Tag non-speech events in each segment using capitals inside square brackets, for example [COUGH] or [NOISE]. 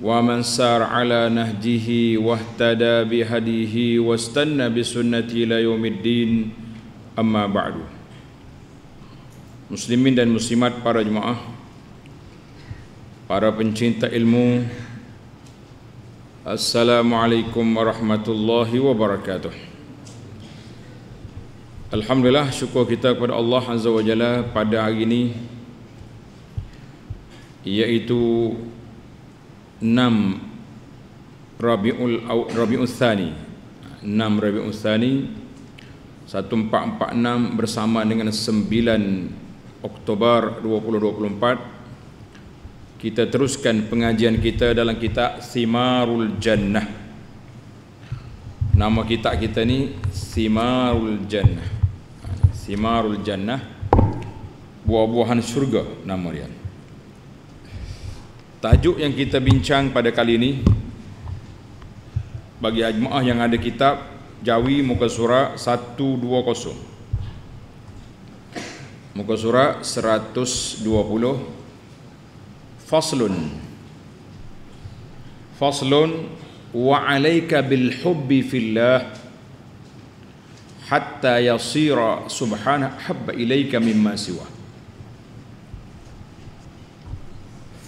Wa ومن سار على نهجه واهتدى بهديه واستنى بسنته الى يوم الدين amma بعد Muslimin dan muslimat para jemaah Para pencinta ilmu Assalamualaikum warahmatullahi wabarakatuh Alhamdulillah syukur kita kepada Allah Azza wa Jalla pada hari ini Iaitu 6 Rabiul Rabiul Tsani 6 Rabiul Tsani 1446 bersama dengan 9 Oktober 2024 kita teruskan pengajian kita dalam kitab Simarul Jannah nama kitab kita ni Simarul Jannah Simarul Jannah buah-buahan syurga nama dia ni Tajuk yang kita bincang pada kali ini bagi ajmaah yang ada kitab Jawi muka surat 120. Muka surat 120 Faslun Faslun wa alayka bil hubbi fillah hatta yasira subhana habba ilayka mimma siwah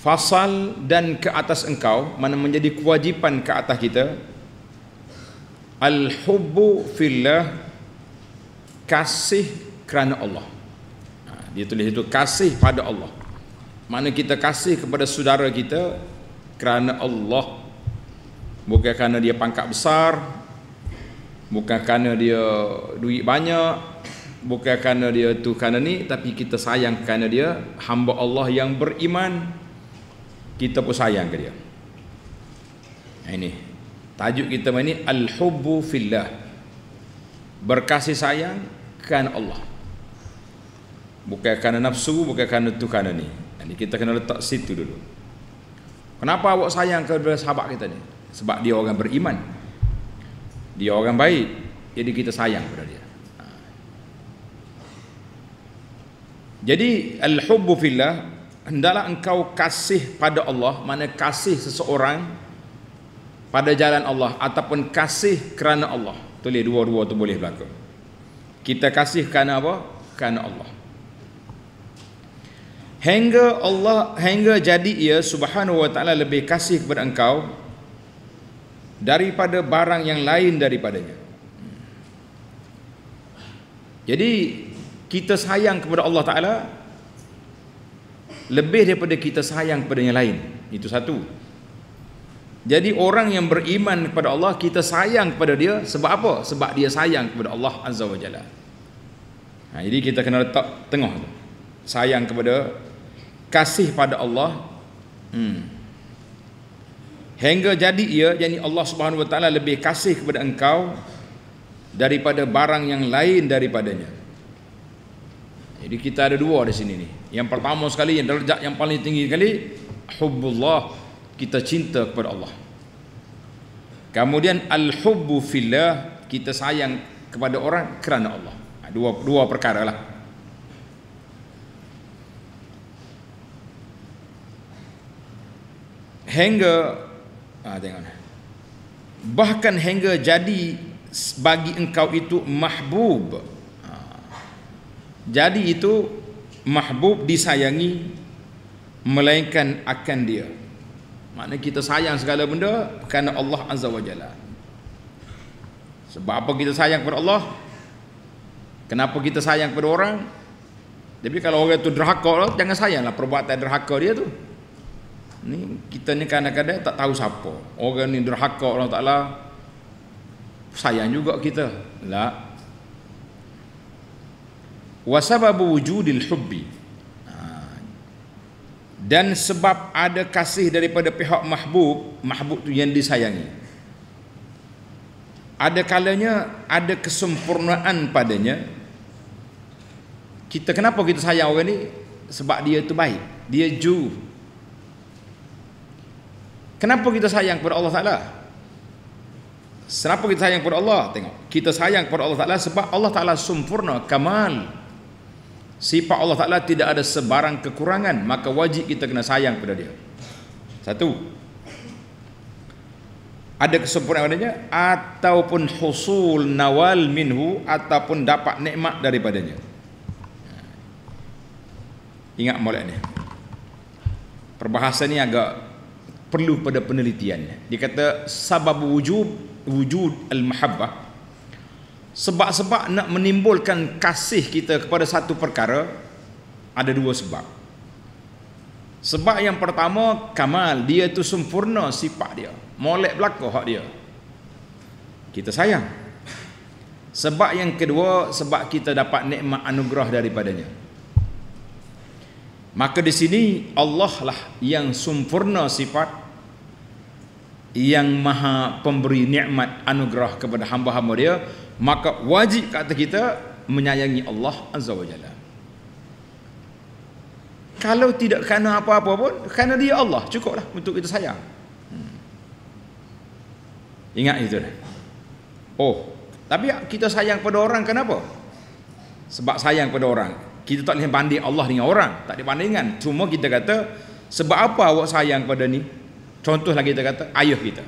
fasal dan ke atas engkau mana menjadi kewajipan ke atas kita al hubbu fillah kasih kerana Allah ha, dia tulis itu kasih pada Allah mana kita kasih kepada saudara kita kerana Allah bukan kerana dia pangkat besar bukan kerana dia duit banyak bukan kerana dia tu kerana ni tapi kita sayang kerana dia hamba Allah yang beriman kita pun sayang ke dia ini tajuk kita ini al-hubbu fillah berkasih sayang kan Allah bukan kerana nafsu bukan kerana tuhan ini ini kita kena letak situ dulu kenapa awak sayang kepada sahabat kita ni sebab dia orang beriman dia orang baik jadi kita sayang kepada dia jadi al-hubbu fillah hendaklah engkau kasih pada Allah mana kasih seseorang pada jalan Allah ataupun kasih kerana Allah tulis dua-dua tu boleh berlaku kita kasih kerana apa kerana Allah hingga Allah hingga jadi ia subhanahu wa taala lebih kasih kepada engkau daripada barang yang lain daripadanya jadi kita sayang kepada Allah taala lebih daripada kita sayang kepada yang lain. Itu satu. Jadi orang yang beriman kepada Allah kita sayang kepada dia sebab apa? Sebab dia sayang kepada Allah Azza wajalla. Ha, jadi kita kena letak tengah tu. Sayang kepada kasih pada Allah. Hmm. Hingga jadi ia jadi Allah Subhanahu wa taala lebih kasih kepada engkau daripada barang yang lain daripadanya. Jadi kita ada dua di sini ni. Yang pertama sekali yang derajat yang paling tinggi sekali hubbullah kita cinta kepada Allah. Kemudian al-hubbu fillah kita sayang kepada orang kerana Allah. Ha, dua dua perkara lah. Hingga ah, tengok Bahkan hingga jadi bagi engkau itu mahbub. Jadi itu mahbub disayangi melainkan akan dia. Makna kita sayang segala benda kerana Allah Azza wa Jalla. Sebab apa kita sayang kepada Allah? Kenapa kita sayang kepada orang? Tapi kalau orang itu derhaka jangan sayanglah perbuatan derhaka dia tu. Ni kita ni kadang-kadang tak tahu siapa. Orang ni derhaka Allah Taala sayang juga kita. Lah, wa sababu wujudil hubbi ha. dan sebab ada kasih daripada pihak mahbub mahbub tu yang disayangi ada kalanya ada kesempurnaan padanya kita kenapa kita sayang orang ni sebab dia tu baik dia ju kenapa kita sayang kepada Allah Taala kenapa kita sayang kepada Allah tengok kita sayang kepada Allah Taala sebab Allah Taala sempurna kamal sifat Allah Ta'ala tidak ada sebarang kekurangan maka wajib kita kena sayang kepada dia satu ada kesempurnaan padanya ataupun husul nawal minhu ataupun dapat nikmat daripadanya ingat molek ni perbahasan ni agak perlu pada penelitiannya. dia kata sebab wujud wujud al-mahabbah sebab-sebab nak menimbulkan kasih kita kepada satu perkara ada dua sebab. Sebab yang pertama kamal dia tu sempurna sifat dia. Molek belaka hak dia. Kita sayang. Sebab yang kedua sebab kita dapat nikmat anugerah daripadanya. Maka di sini Allah lah yang sempurna sifat yang maha pemberi nikmat anugerah kepada hamba-hamba dia maka wajib kata kita menyayangi Allah Azza wa Jalla. Kalau tidak kerana apa-apa pun, kerana dia Allah, cukuplah untuk kita sayang. Hmm. Ingat itu. Oh, tapi kita sayang pada orang kenapa? Sebab sayang pada orang. Kita tak boleh banding Allah dengan orang. Tak ada bandingan. Cuma kita kata, sebab apa awak sayang pada ni? Contohlah kita kata, ayah kita.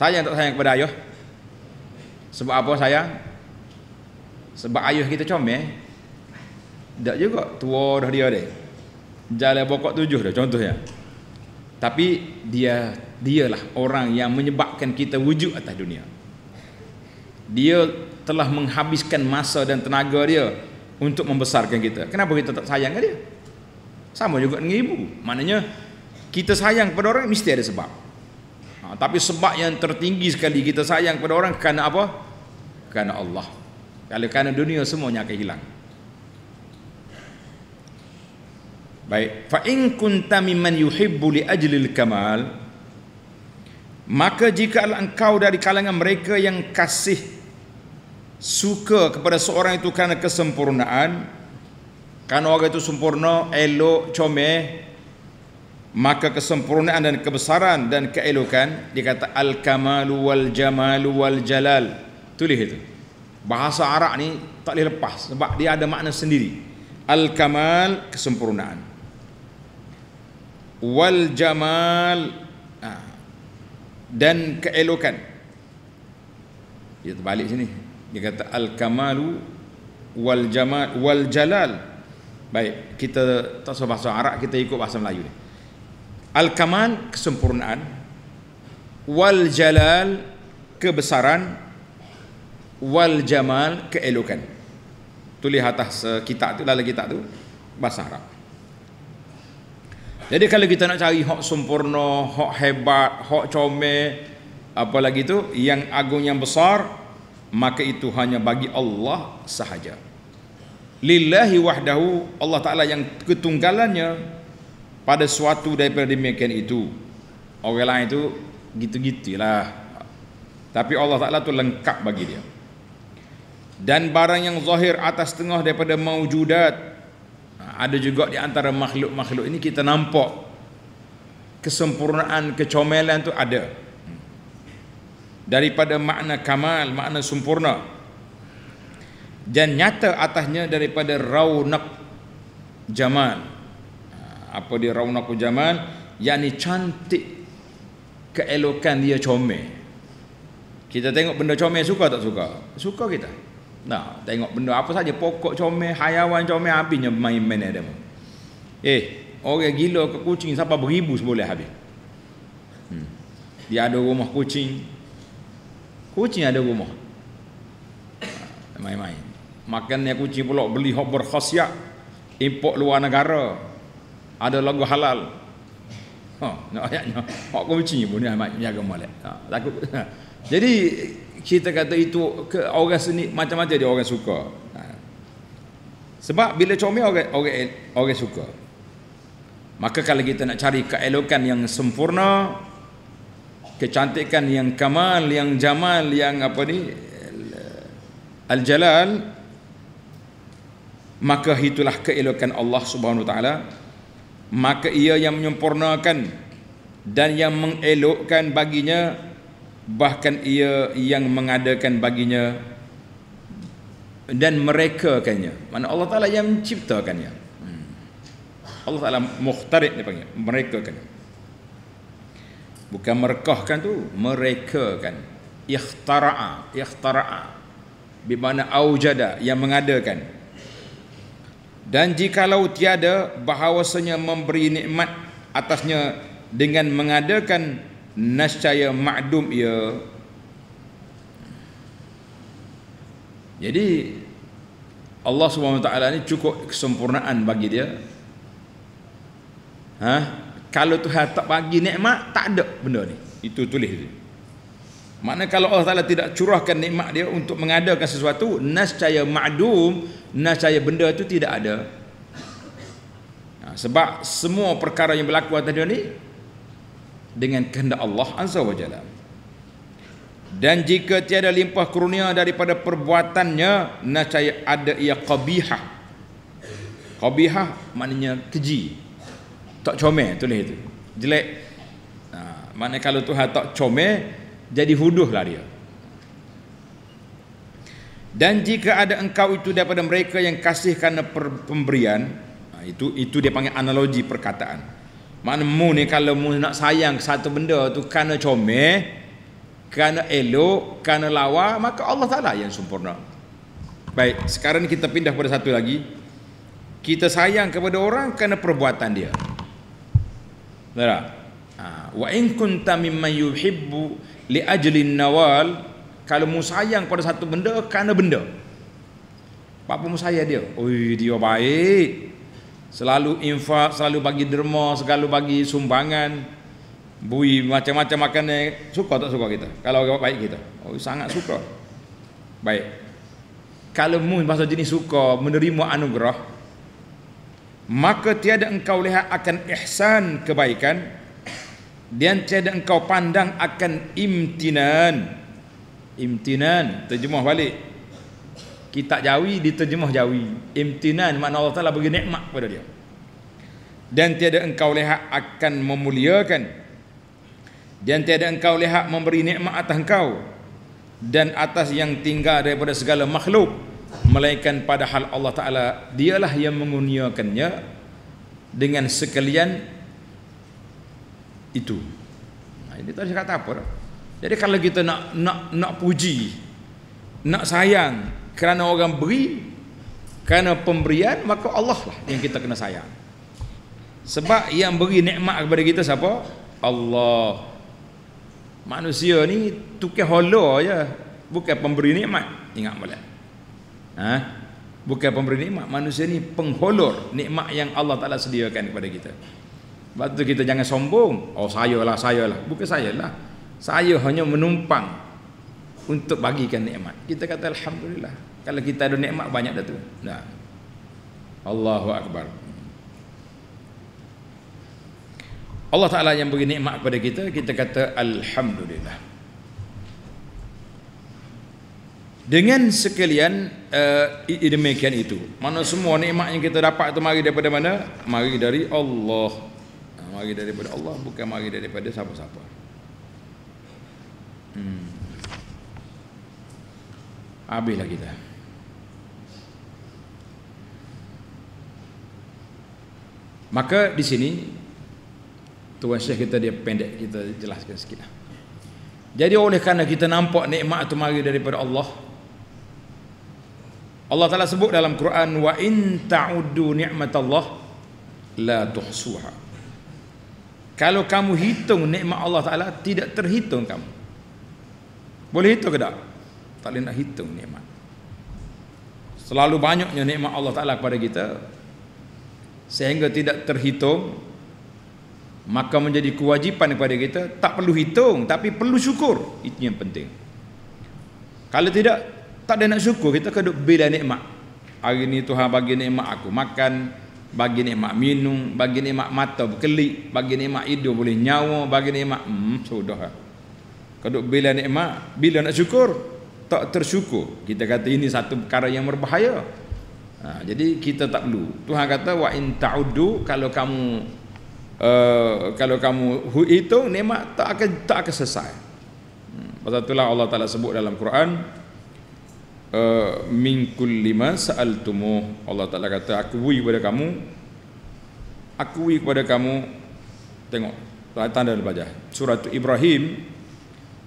Sayang tak sayang kepada ayah? Sebab apa saya? Sebab ayah kita comel. Eh? Tak juga tua dah dia dia. Jalan pokok tujuh dah contohnya. Tapi dia dia lah orang yang menyebabkan kita wujud atas dunia. Dia telah menghabiskan masa dan tenaga dia untuk membesarkan kita. Kenapa kita tak sayang dia? Sama juga dengan ibu. Maknanya kita sayang kepada orang mesti ada sebab tapi sebab yang tertinggi sekali kita sayang kepada orang kerana apa? Kerana Allah. Kalau kerana dunia semuanya akan hilang. Baik, fa in kunta mimman yuhibbu li ajli al-kamal maka jika engkau dari kalangan mereka yang kasih suka kepada seorang itu kerana kesempurnaan kerana orang itu sempurna, elok, comel maka kesempurnaan dan kebesaran dan keelokan dikata al-kamalu wal jamalu wal jalal tulis itu bahasa Arab ni tak boleh lepas sebab dia ada makna sendiri al-kamal kesempurnaan wal jamal ha, dan keelokan dia terbalik sini dia kata al-kamalu wal jamal wal jalal baik kita tak usah bahasa Arab kita ikut bahasa Melayu ni Al-Kaman kesempurnaan Wal Jalal kebesaran Wal Jamal keelokan Tu lihat atas eh, kitab tu, lala kitab tu Bahasa Arab Jadi kalau kita nak cari hak sempurna, hak hebat, hak comel Apa lagi tu, yang agung yang besar Maka itu hanya bagi Allah sahaja Lillahi wahdahu Allah Ta'ala yang ketunggalannya pada suatu daripada demikian itu orang lain itu gitu-gitulah tapi Allah Taala tu lengkap bagi dia dan barang yang zahir atas tengah daripada maujudat ha, ada juga di antara makhluk-makhluk ini kita nampak kesempurnaan kecomelan tu ada daripada makna kamal makna sempurna dan nyata atasnya daripada raunak jamal apa dia raunaku zaman yakni cantik keelokan dia comel kita tengok benda comel suka tak suka suka kita nah tengok benda apa saja pokok comel hayawan comel habisnya main-main dia eh orang gila ke kucing sampai beribu boleh habis hmm. dia ada rumah kucing kucing ada rumah main-main makannya kucing pula beli hok berkhasiat import luar negara ada logo halal. Ha, nak ayatnya. Hak kau bunyi pun ni amat menjaga molek. Ha, takut. Ha. Jadi kita kata itu ke orang seni macam-macam dia orang suka. Ha. Sebab bila comel orang orang orang suka. Maka kalau kita nak cari keelokan yang sempurna, kecantikan yang kamal, yang jamal, yang apa ni al-jalal maka itulah keelokan Allah Subhanahu Wa Taala maka ia yang menyempurnakan dan yang mengelokkan baginya bahkan ia yang mengadakan baginya dan mereka merekakannya mana Allah Taala yang menciptakannya hmm. Allah Taala mukhtarik dia panggil mereka kan? bukan merekahkan tu Mereka kan? ikhtaraa ikhtaraa bi mana aujada yang mengadakan dan jikalau tiada bahawasanya memberi nikmat atasnya dengan mengadakan nascaya ma'dum ia jadi Allah SWT ini cukup kesempurnaan bagi dia ha? kalau Tuhan tak bagi nikmat tak ada benda ni itu tulis dia Makna kalau Allah Taala tidak curahkan nikmat dia untuk mengadakan sesuatu, nascaya ma'dum, nascaya benda itu tidak ada. Ha, sebab semua perkara yang berlaku atas dunia ni dengan kehendak Allah Azza wa Jalla. Dan jika tiada limpah kurnia daripada perbuatannya, nascaya ada ia qabihah. Qabihah maknanya keji. Tak comel tulis itu. Jelek. Ha, maknanya kalau Tuhan tak comel, jadi huduh lah dia dan jika ada engkau itu daripada mereka yang kasih kerana pemberian ha, itu itu dia panggil analogi perkataan mana mu ni kalau mu nak sayang satu benda tu kerana comel kerana elok kerana lawa maka Allah Ta'ala yang sempurna baik sekarang kita pindah pada satu lagi kita sayang kepada orang kerana perbuatan dia Betul tak? Ha, wa in kunta mimman yuhibbu li ajlin nawal kalau mu sayang pada satu benda kerana benda apa mu sayang dia oi dia baik selalu infak selalu bagi derma selalu bagi sumbangan bui macam-macam makanan suka tak suka kita kalau orang baik kita oh sangat suka baik kalau mu bahasa jenis suka menerima anugerah maka tiada engkau lihat akan ihsan kebaikan dan tiada engkau pandang akan imtinan imtinan terjemah balik kita jawi diterjemah jawi imtinan makna Allah Taala bagi nikmat kepada dia dan tiada engkau lihat akan memuliakan dan tiada engkau lihat memberi nikmat atas engkau dan atas yang tinggal daripada segala makhluk melainkan padahal Allah Taala dialah yang menguniakannya dengan sekalian itu nah, ini tadi kata apa jadi kalau kita nak nak nak puji nak sayang kerana orang beri kerana pemberian maka Allah lah yang kita kena sayang sebab yang beri nikmat kepada kita siapa Allah manusia ni tukar hola aja bukan pemberi nikmat ingat boleh ha bukan pemberi nikmat manusia ni pengholor nikmat yang Allah Taala sediakan kepada kita sebab tu kita jangan sombong. Oh saya lah, saya lah. Bukan saya lah. Saya hanya menumpang untuk bagikan nikmat. Kita kata Alhamdulillah. Kalau kita ada nikmat banyak dah tu. Nah. Allahu Akbar. Allah Ta'ala yang beri nikmat kepada kita, kita kata Alhamdulillah. Dengan sekalian uh, demikian itu. Mana semua nikmat yang kita dapat itu mari daripada mana? Mari dari Allah Allah mari daripada Allah bukan mari daripada siapa-siapa hmm. lagi dah. maka di sini Tuan Syekh kita dia pendek kita jelaskan sikit lah. jadi oleh kerana kita nampak nikmat itu mari daripada Allah Allah Taala sebut dalam Quran wa in ta'uddu ni'matallah la tuhsuha kalau kamu hitung nikmat Allah Ta'ala Tidak terhitung kamu Boleh hitung ke tak? Tak boleh nak hitung nikmat Selalu banyaknya nikmat Allah Ta'ala kepada kita Sehingga tidak terhitung Maka menjadi kewajipan kepada kita Tak perlu hitung Tapi perlu syukur Itu yang penting Kalau tidak Tak ada nak syukur Kita kena bila nikmat Hari ini Tuhan bagi nikmat aku Makan Makan bagi nikmat minum, bagi nikmat mata berkelip, bagi nikmat hidup boleh nyawa, bagi nikmat hmm sudah. Kalau bila nikmat, bila nak syukur, tak tersyukur. Kita kata ini satu perkara yang berbahaya. Ha, jadi kita tak perlu. Tuhan kata wa in ta'uddu kalau kamu uh, kalau kamu hitung nikmat tak akan tak akan selesai. Hmm, pasal itulah Allah Taala sebut dalam Quran, Eh, min kulli ma sa'altumu Allah Taala kata akui kepada kamu akui kepada kamu tengok tanda belajar surah ibrahim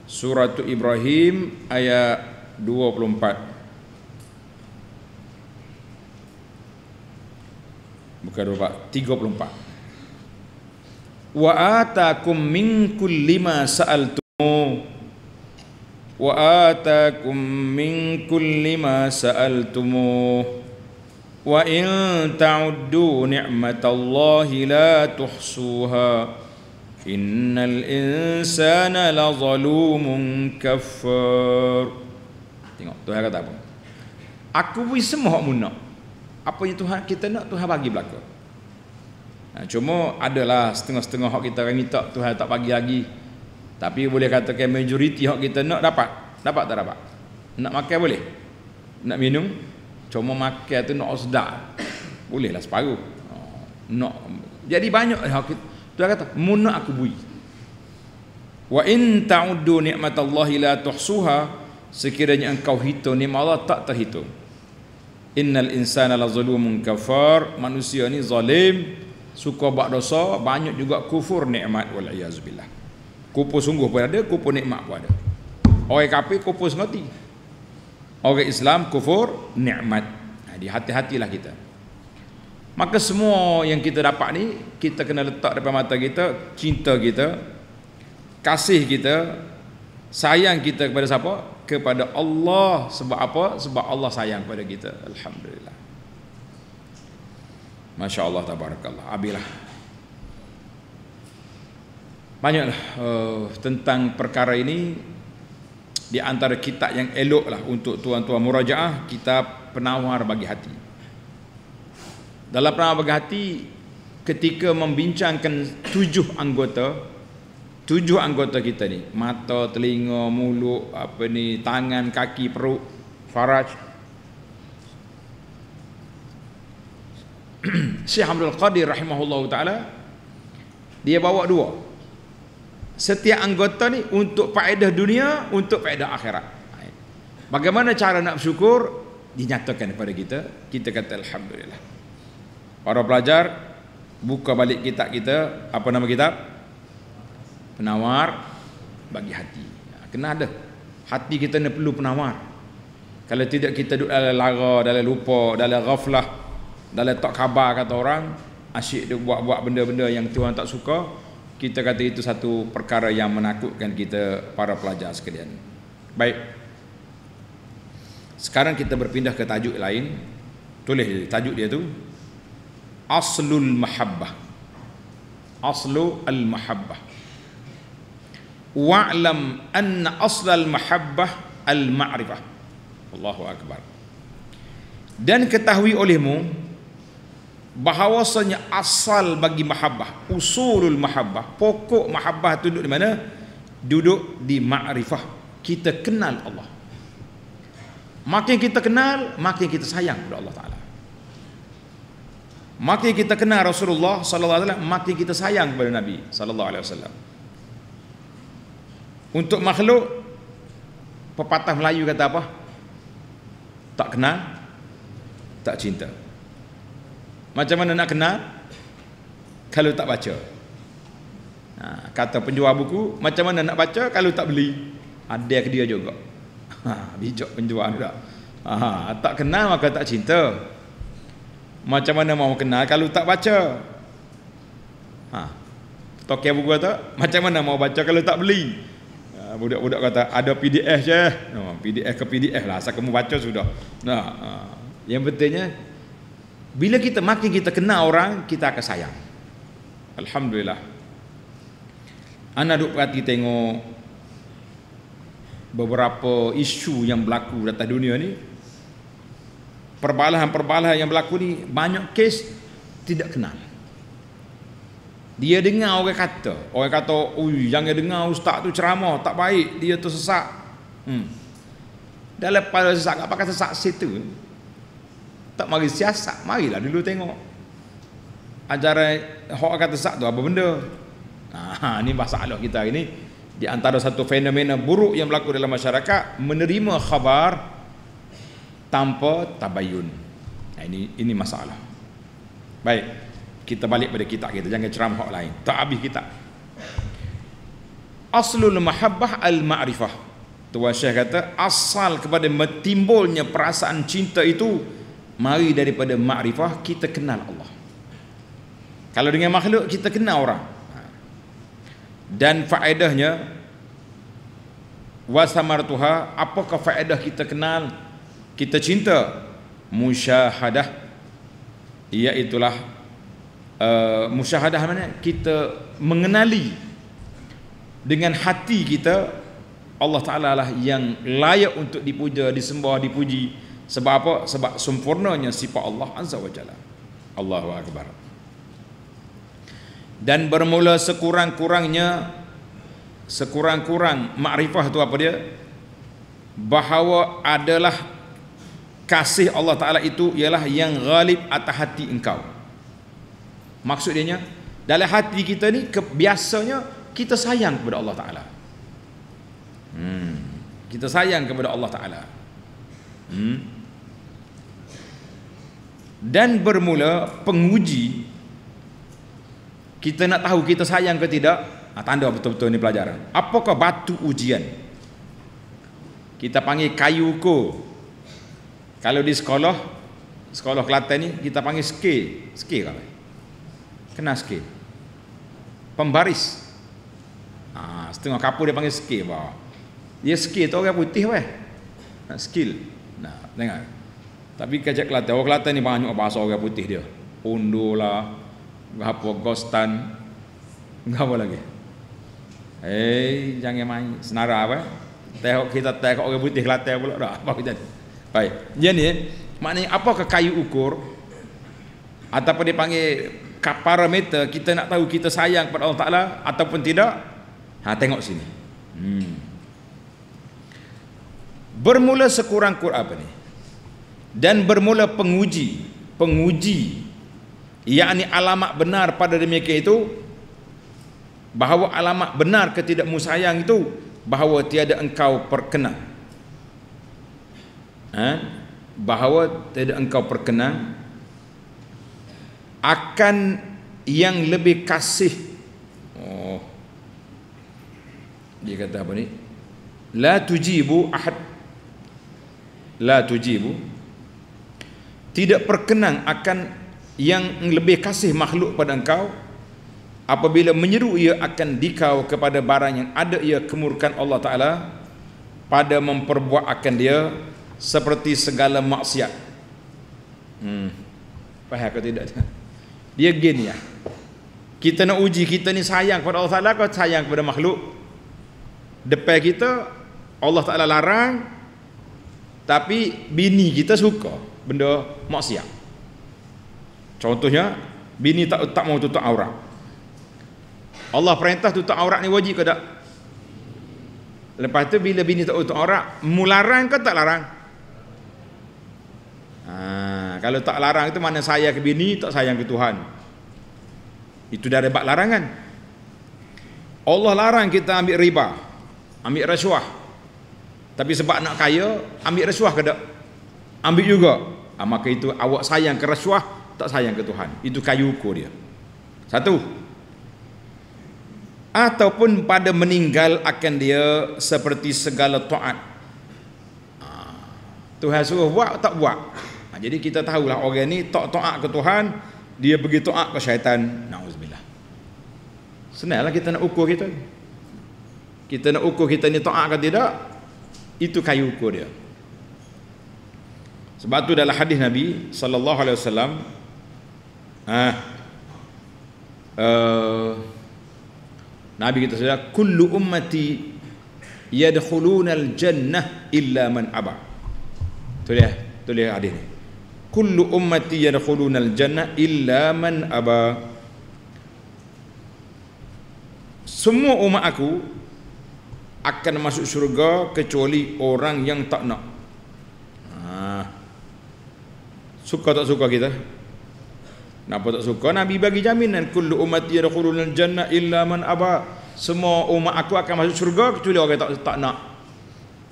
surah ibrahim ayat 24 Bukan dua tiga puluh empat. Wa atakum min kulli ma min من ma ما سألتموه وإن تعدوا نعمة الله لا تحصوها إن la لظلوم kafar. Tengok, Tuhan kata apa? Aku beri semua hak nak. Apa yang Tuhan kita nak, Tuhan bagi belakang. Ha, cuma adalah setengah-setengah hak kita orang minta, Tuhan tak bagi lagi. Tapi boleh katakan majoriti hak kita nak dapat. Dapat tak dapat? Nak makan boleh? Nak minum? Cuma makan tu nak boleh lah separuh. Oh, no, Jadi banyak hak kita. Tuhan kata, muna aku bui. Wa in ta'uddu ni'matallahi la tuhsuha sekiranya engkau hitung ni, Allah tak terhitung. Innal insana lazulumun kafar, manusia ni zalim, suka buat dosa, banyak juga kufur nikmat wal iazbillah. Kupu sungguh pun ada, kupu nikmat pun ada. Orang kafir kupu semati. Orang Islam kufur nikmat. Jadi ha, hati-hatilah kita. Maka semua yang kita dapat ni kita kena letak depan mata kita, cinta kita, kasih kita, sayang kita kepada siapa? Kepada Allah sebab apa? Sebab Allah sayang kepada kita. Alhamdulillah. Masya Allah tabarakallah. Abilah banyak uh, eh, tentang perkara ini di antara kitab yang elok lah untuk tuan-tuan murajaah kita penawar bagi hati dalam penawar bagi hati ketika membincangkan tujuh anggota tujuh anggota kita ni mata telinga mulut apa ni tangan kaki perut faraj [CLEARS THROAT] Syekh Abdul Qadir rahimahullahu taala dia bawa dua setiap anggota ni untuk faedah dunia, untuk faedah akhirat. Bagaimana cara nak bersyukur dinyatakan kepada kita, kita kata alhamdulillah. Para pelajar buka balik kitab kita, apa nama kitab? Penawar bagi hati. Ha, kena ada. Hati kita ni perlu penawar. Kalau tidak kita duduk dalam lara, dalam lupa, dalam ghaflah, dalam tak khabar kata orang, asyik dia buat-buat benda-benda yang tuan tak suka, kita kata itu satu perkara yang menakutkan kita para pelajar sekalian. Baik. Sekarang kita berpindah ke tajuk lain. Tulis tajuk dia tu Aslul Mahabbah. Aslu mahabbah Wa'lam anna asl mahabbah al-Ma'rifah. Allahu Akbar. Dan ketahui olehmu bahawasanya asal bagi mahabbah usulul mahabbah pokok mahabbah tu duduk di mana duduk di makrifah. kita kenal Allah makin kita kenal makin kita sayang kepada Allah taala makin kita kenal Rasulullah sallallahu alaihi wasallam makin kita sayang kepada Nabi sallallahu alaihi wasallam untuk makhluk pepatah Melayu kata apa tak kenal tak cinta macam mana nak kenal Kalau tak baca ha, Kata penjual buku Macam mana nak baca kalau tak beli Ada ke dia juga ha, Bijak penjual juga ha, Tak kenal maka tak cinta Macam mana mau kenal kalau tak baca ha, Tokia buku kata Macam mana mau baca kalau tak beli ha, Budak-budak kata ada PDF je. No, PDF ke PDF lah. Asal kamu baca sudah. Nah, ha. yang pentingnya bila kita makin kita kenal orang, kita akan sayang. Alhamdulillah. Ana duk perhati tengok beberapa isu yang berlaku di atas dunia ni. Perbalahan-perbalahan yang berlaku ni banyak kes tidak kenal. Dia dengar orang kata, orang kata, "Ui, dia dengar ustaz tu ceramah, tak baik, dia tersesat." Hmm. Dalam pada sesak, apa kata sesak situ? Tak mari siasat, marilah dulu tengok. Ajaran eh, hak kata sak tu apa benda? Ah, ha, ha, ini masalah kita hari ni. Di antara satu fenomena buruk yang berlaku dalam masyarakat menerima khabar tanpa tabayun. Nah, ha, ini ini masalah. Baik, kita balik pada kitab kita jangan ceramah hak lain. Tak habis kita. Aslul mahabbah al-ma'rifah. Tuan Syekh kata asal kepada timbulnya perasaan cinta itu Mari daripada makrifah kita kenal Allah. Kalau dengan makhluk kita kenal orang. Ha. Dan faedahnya wa samartuha apakah faedah kita kenal kita cinta musyahadah iaitulah uh, musyahadah mana kita mengenali dengan hati kita Allah Ta'ala lah yang layak untuk dipuja, disembah, dipuji sebab apa? Sebab sempurnanya sifat Allah Azza wa Jalla. Allahu Akbar. Dan bermula sekurang-kurangnya sekurang-kurang makrifah itu apa dia? Bahawa adalah kasih Allah Taala itu ialah yang ghalib atas hati engkau. Maksud dia nya, dalam hati kita ni kebiasanya kita sayang kepada Allah Taala. Hmm. Kita sayang kepada Allah Taala. Hmm dan bermula penguji kita nak tahu kita sayang ke tidak ha, tanda betul-betul ni pelajaran apakah batu ujian kita panggil kayu ko kalau di sekolah sekolah Kelantan ni kita panggil skil skil kan kena skil pembaris ha, setengah kapur dia panggil skil bah. dia skil tu orang putih weh skill nah dengar tapi kacak Kelantan, orang Kelantan ni banyak bahasa orang putih dia. Pundu lah, apa, Gostan, enggak lagi. Eh, jangan main senara apa. Teh, kita tengok orang putih Kelantan pula dah. Apa kita Baik. Jadi, maknanya ke kayu ukur? Ataupun dipanggil parameter kita nak tahu kita sayang kepada Allah Ta'ala ataupun tidak? Ha, tengok sini. Hmm. Bermula sekurang-kurang apa ni? dan bermula penguji penguji yakni alamat benar pada demikian itu bahawa alamat benar ketidakmusayang itu bahawa tiada engkau perkenan ha? bahawa tiada engkau perkenan akan yang lebih kasih oh dia kata apa ni la tujibu ahad la tujibu tidak perkenang akan yang lebih kasih makhluk pada engkau apabila menyeru ia akan dikau kepada barang yang ada ia kemurkan Allah Ta'ala pada memperbuat akan dia seperti segala maksiat hmm. faham ke tidak [LAUGHS] dia gini ya kita nak uji kita ni sayang kepada Allah Ta'ala atau sayang kepada makhluk depan kita Allah Ta'ala larang tapi bini kita suka benda maksiat. Contohnya bini tak tak mau tutup aurat. Allah perintah tutup aurat ni wajib ke tak? Lepas tu bila bini tak tutup aurat, mularang ke tak larang? Ha, kalau tak larang itu mana saya ke bini tak sayang ke Tuhan. Itu dari bab larangan. Allah larang kita ambil riba, ambil rasuah. Tapi sebab nak kaya, ambil rasuah ke tak? ambil juga ha, maka itu awak sayang ke rasuah tak sayang ke Tuhan itu kayu ukur dia satu ataupun pada meninggal akan dia seperti segala taat ha, Tuhan suruh buat tak buat ha, jadi kita tahulah orang ni tak taat ke Tuhan dia pergi taat ke syaitan na'udzubillah senanglah kita nak ukur kita kita nak ukur kita ni taat ke tidak itu kayu ukur dia sebab tu dalam hadis Nabi sallallahu alaihi wasallam ah Nabi kita sedar kullu ummati yadkhuluna al-jannah illa man aba. Tu dia, tu dia hadis ni. Kullu ummati yadkhuluna al-jannah illa man aba. Semua umat aku akan masuk syurga kecuali orang yang tak nak. Suka tak suka kita? Kenapa tak suka? Nabi bagi jaminan kullu ummati yadkhuluna al-jannah illa man aba. Semua umat aku akan masuk syurga kecuali orang tak tak nak.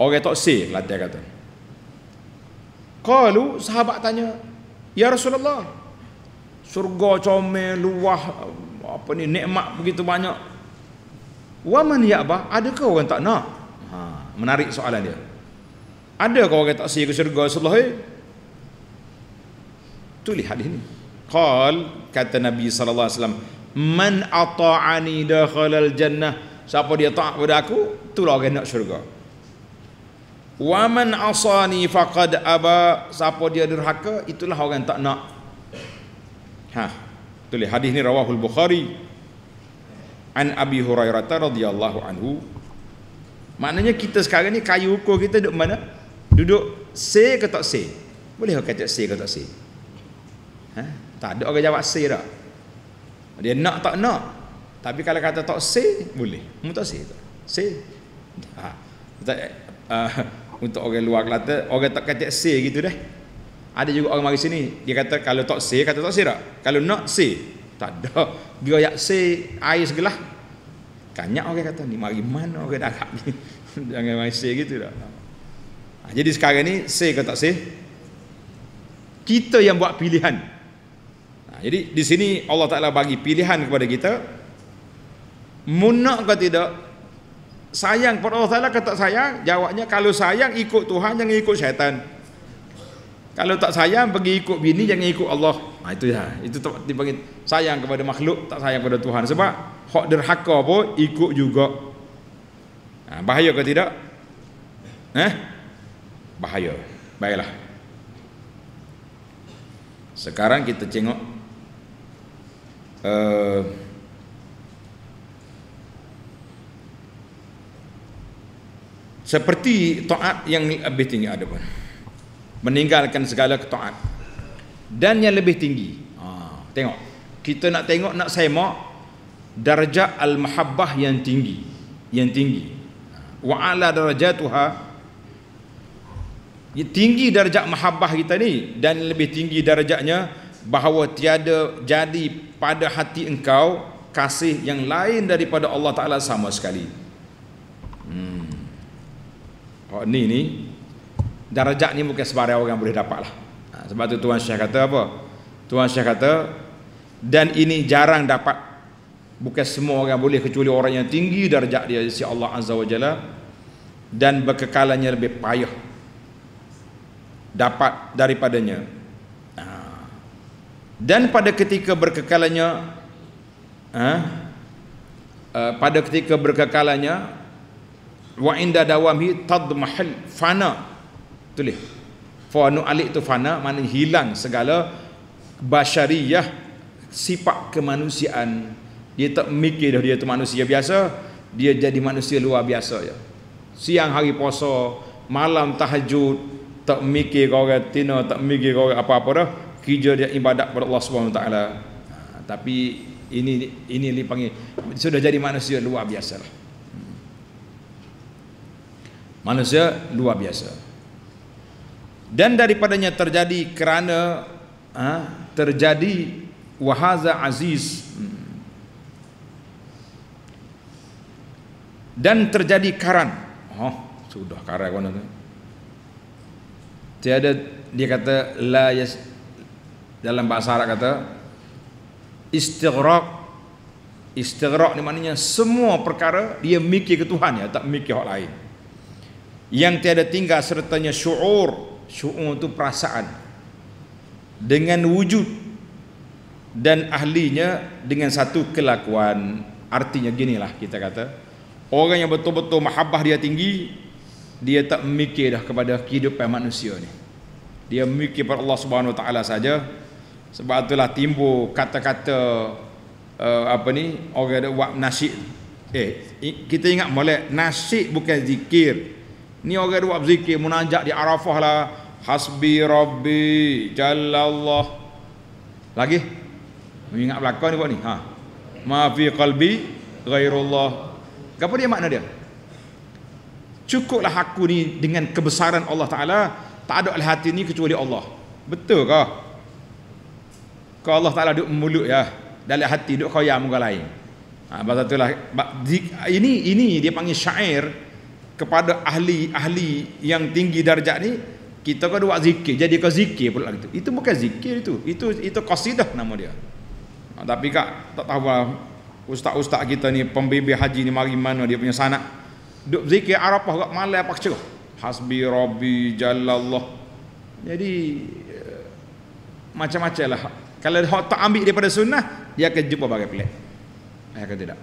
Orang tak sih lah kata. Kalau sahabat tanya, "Ya Rasulullah, syurga comel luah apa ni nikmat begitu banyak. Wa man ya'ba? Adakah orang tak nak?" Ha, menarik soalan dia. Adakah orang tak sih ke syurga Rasulullah? Eh? Tulis hadis ini. Qal kata Nabi sallallahu alaihi wasallam, "Man ata'ani dakhalal jannah." Siapa dia taat pada aku, itulah orang nak syurga. "Wa man asani faqad aba." Siapa dia durhaka, itulah orang tak nak. Ha. Tulis hadis ini rawahul Bukhari an Abi Hurairah radhiyallahu anhu. Maknanya kita sekarang ni kayu ukur kita duduk mana? Duduk se ke tak se? Boleh kata se ke tak se? Ha? Tak ada orang jawab say tak. Dia nak tak nak. Tapi kalau kata tak say, boleh. Mu tak say tak. Say. Ha. Tak, uh, eh, ah, [LAUGHS] untuk orang luar kata, orang tak kata say gitu dah. Ada juga orang mari sini, dia kata kalau tak say, kata tak say tak. Kalau nak say, tak ada. Dia yak say, air segelah. Kanyak orang kata, ni mari mana orang darab ni. [LAUGHS] Jangan mari say gitu tak. Ha, jadi sekarang ni say ke tak say? Kita yang buat pilihan jadi di sini Allah Taala bagi pilihan kepada kita munak ke tidak sayang kepada Allah Taala ke tak sayang jawabnya kalau sayang ikut Tuhan jangan ikut syaitan kalau tak sayang pergi ikut bini jangan ikut Allah ha, itu ya itu dipanggil sayang kepada makhluk tak sayang kepada Tuhan sebab hak derhaka pun ikut juga ha, bahaya ke tidak eh bahaya baiklah sekarang kita tengok Eh, seperti taat yang lebih tinggi ada pun meninggalkan segala ketaat dan yang lebih tinggi ha, tengok kita nak tengok nak semak darjah al-mahabbah yang tinggi yang tinggi wa ala darajatuha tinggi darjah mahabbah kita ni dan lebih tinggi darjahnya bahawa tiada jadi pada hati engkau kasih yang lain daripada Allah Taala sama sekali. Hmm. Oh, ni ni darajat ni bukan sebarang orang boleh dapat lah. Ha, sebab tu Tuan Syekh kata apa? Tuan Syekh kata dan ini jarang dapat bukan semua orang boleh kecuali orang yang tinggi darjat dia si Allah Azza wa Jalla dan berkekalannya lebih payah dapat daripadanya dan pada ketika berkekalannya eh, ha? eh, ha, pada ketika berkekalannya wa inda dawamhi tadmahil fana tulis fana alik tu fana mana hilang segala basyariyah sifat kemanusiaan dia tak mikir dah dia tu manusia biasa dia jadi manusia luar biasa ya siang hari puasa malam tahajud tak mikir kau orang tina tak mikir kau apa-apa dah kerja dia ibadat kepada Allah Subhanahu Wa Taala. Ha, tapi ini ini dipanggil sudah jadi manusia luar biasa. Lah. Hmm. Manusia luar biasa. Dan daripadanya terjadi kerana ha, terjadi wahaza aziz hmm. dan terjadi karan. Oh, sudah karan kau tu. Tiada dia kata la yas, dalam bahasa Arab kata istighraq istighraq ni maknanya semua perkara dia mikir ke Tuhan ya tak mikir orang lain yang tiada tinggal sertanya syuur syuur itu perasaan dengan wujud dan ahlinya dengan satu kelakuan artinya ginilah kita kata orang yang betul-betul mahabbah dia tinggi dia tak mikir dah kepada kehidupan manusia ni dia mikir kepada Allah Subhanahu Wa Taala saja sebab itulah timbul kata-kata uh, apa ni orang ada buat nasi eh kita ingat molek nasi bukan zikir ni orang ada buat zikir munajat di Arafah lah hasbi rabbi jalla Allah lagi mengingat belakang ni buat ni ha ma fi qalbi ghairullah apa dia makna dia cukuplah aku ni dengan kebesaran Allah Taala tak ada hati ni kecuali Allah betul kah kau Allah Ta'ala duduk mulut ya. Dalam hati duduk khayal muka lain. Ha, pasal itulah. Ini, ini dia panggil syair kepada ahli-ahli yang tinggi darjah ni kita kau buat zikir jadi kau zikir pula gitu itu bukan zikir itu itu itu qasidah nama dia ha, tapi kak tak tahu lah ustaz-ustaz kita ni pembimbing haji ni mari mana dia punya sana. duk zikir arafah kak malai apa kecoh hasbi rabbi jalallah jadi eh, macam-macam lah kalau hok tak ambil daripada sunnah, dia akan jumpa bagai pelik. Dia akan tidak.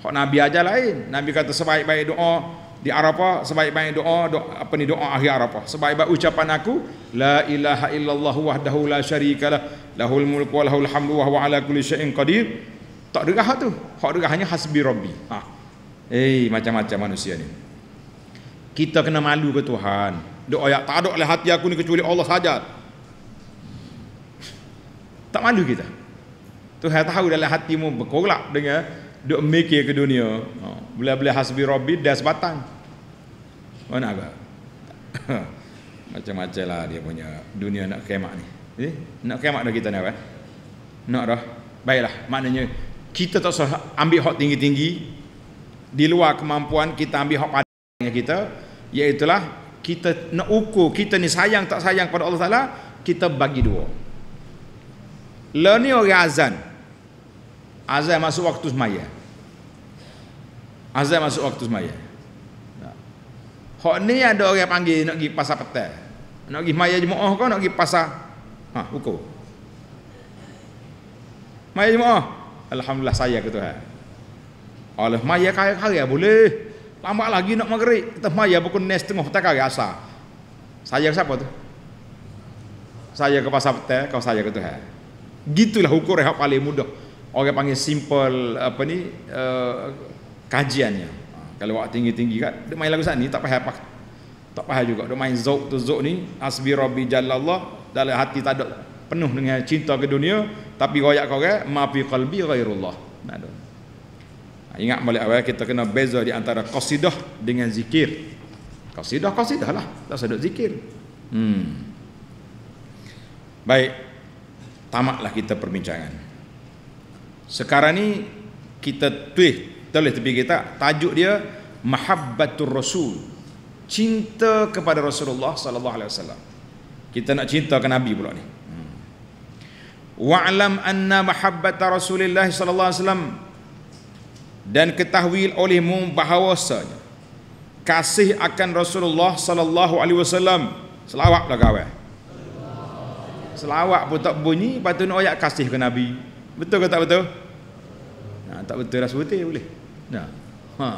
Hok Nabi aja lain. Nabi kata sebaik-baik doa di Arafah, sebaik-baik doa, doa apa ni doa akhir Arafah. Sebaik-baik ucapan aku, la ilaha illallah wahdahu la syarikalah, lahul mulku wa lahul hamdu wa huwa ala kulli syai'in qadir. Tak derah tu. Hok derah hanya hasbi rabbi. Ha. Eh, macam-macam manusia ni. Kita kena malu ke Tuhan. Doa yang tak ada oleh hati aku ni kecuali Allah saja. Tak malu kita. Tuhan tahu dalam hatimu berkorak dengan duk mikir ke dunia. Ha, Bila-bila hasbi rabbi das batang. Mana oh, agak [LAUGHS] Macam-macam lah dia punya dunia nak kemak ni. Eh? Nak kemak dah kita ni apa? Eh? Nak dah. Baiklah, maknanya kita tak usah ambil hak tinggi-tinggi. Di luar kemampuan kita ambil hak padanya kita. Iaitulah kita nak ukur kita ni sayang tak sayang kepada Allah Ta'ala. Kita bagi dua. Lah ni orang azan. Azan masuk waktu semaya. Azan masuk waktu semaya. Hak ni ada orang panggil nak pergi pasar petai. Nak pergi maya jemaah kau nak pergi pasar. Ha, hukum. Maya jemaah. Alhamdulillah saya ke Tuhan. Oleh maya kaya-kaya ah, boleh. Lambat lagi nak maghrib. Kita maya pukul nes tengah petai kaya asal. Saya ke siapa tu? Saya ke pasar petai, kau saya ke Tuhan gitulah hukum rehab paling mudah orang panggil simple apa ni uh, kajiannya ha, kalau waktu tinggi-tinggi kan dia main lagu sana tak payah apa tak payah juga dia main zauk tu zauk ni asbi rabbi jallallah dalam hati tak ada penuh dengan cinta ke dunia tapi royak kau kan maafi qalbi ghairullah nah ha, ingat balik awal kita kena beza di antara qasidah dengan zikir qasidah qasidah lah tak sedut zikir hmm baik tamatlah kita perbincangan. Sekarang ni kita tulis tulis tepi kita tajuk dia Mahabbatur Rasul. Cinta kepada Rasulullah sallallahu alaihi wasallam. Kita nak cinta ke Nabi pula ni. Hmm. alam anna mahabbat Rasulillah sallallahu alaihi wasallam dan ketahui olehmu bahawasanya kasih akan Rasulullah sallallahu alaihi wasallam selawatlah kawan eh selawat pun tak bunyi lepas nak ayat kasih ke Nabi betul ke tak betul nah, ha, tak betul rasa lah betul boleh nah. ha.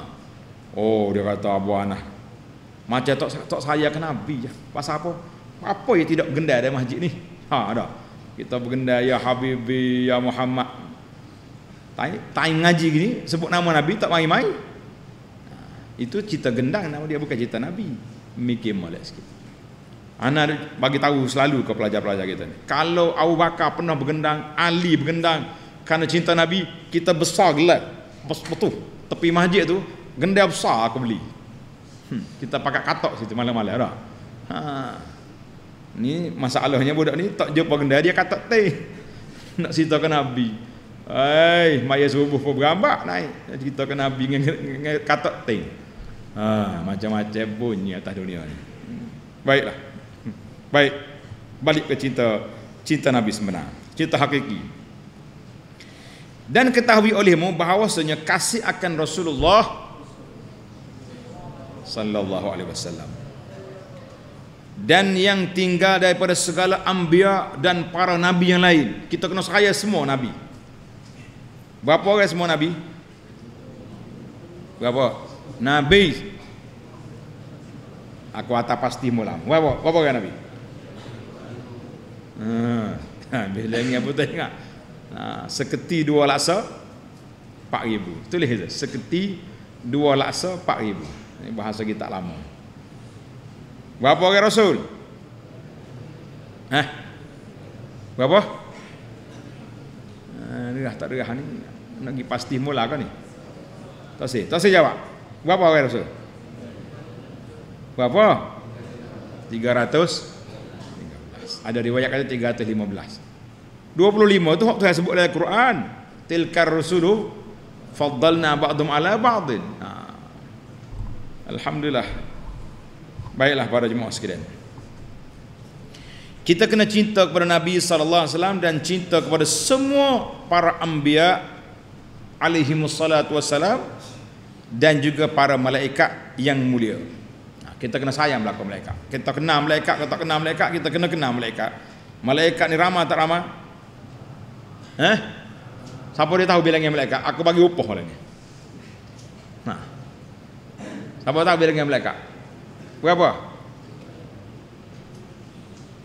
oh dia kata Abu Anah macam tak, tak saya ke Nabi je. Ya? pasal apa apa yang tidak gendai dari masjid ni ha, dah. kita bergendai ya Habibi ya Muhammad Time ngaji gini sebut nama Nabi tak main-main ha, itu cerita gendang nama dia bukan cerita Nabi mikir malas sikit Ana bagi tahu selalu ke pelajar-pelajar kita ni. Kalau Abu Bakar pernah bergendang, Ali bergendang kerana cinta Nabi, kita besar gelak. Betul. Tepi masjid tu gendang besar aku beli. Hmm, kita pakai katok situ malam-malam dah. Ha. Ni masalahnya budak ni tak jumpa gendang dia katok teh. [LAUGHS] Nak cerita ke Nabi. Hai, maya subuh pun bergambak naik. Cerita ke Nabi dengan katok teh. Ha, macam-macam bunyi atas dunia ni. Hmm, baiklah. Baik, balik ke cinta cinta Nabi sebenar, cinta hakiki. Dan ketahui olehmu bahawasanya kasih akan Rasulullah sallallahu alaihi wasallam dan yang tinggal daripada segala anbiya dan para nabi yang lain kita kena saya semua nabi berapa orang semua nabi berapa nabi aku atas pasti mulam berapa berapa orang nabi Hmm. [LAUGHS] Kan? Ha, bila ni apa tak ingat. Ha, seketi dua laksa 4000. Tulis saja seketi dua laksa 4000. Ini bahasa kita tak lama. Berapa orang Rasul? Hah? Berapa? Ha, dah tak derah ni. Nak pergi pasti mula kan ni? Tak sih, tak sih jawab. Berapa orang Rasul? Berapa? Ada riwayat kata 315. 25 tu hak Tuhan sebut dalam Quran. Tilkar rusulu faddalna ba'dhum ala ba'dhin. Ha. Alhamdulillah. Baiklah para jemaah sekalian. Kita kena cinta kepada Nabi sallallahu alaihi wasallam dan cinta kepada semua para anbiya alaihi wassalam dan juga para malaikat yang mulia kita kena sayang belakang malaikat kita kenal malaikat kita tak kenal malaikat kita kena kenal malaikat malaikat ni ramah tak ramah eh siapa dia tahu bilangnya malaikat aku bagi upah lah ni nah. siapa tahu bilangnya malaikat berapa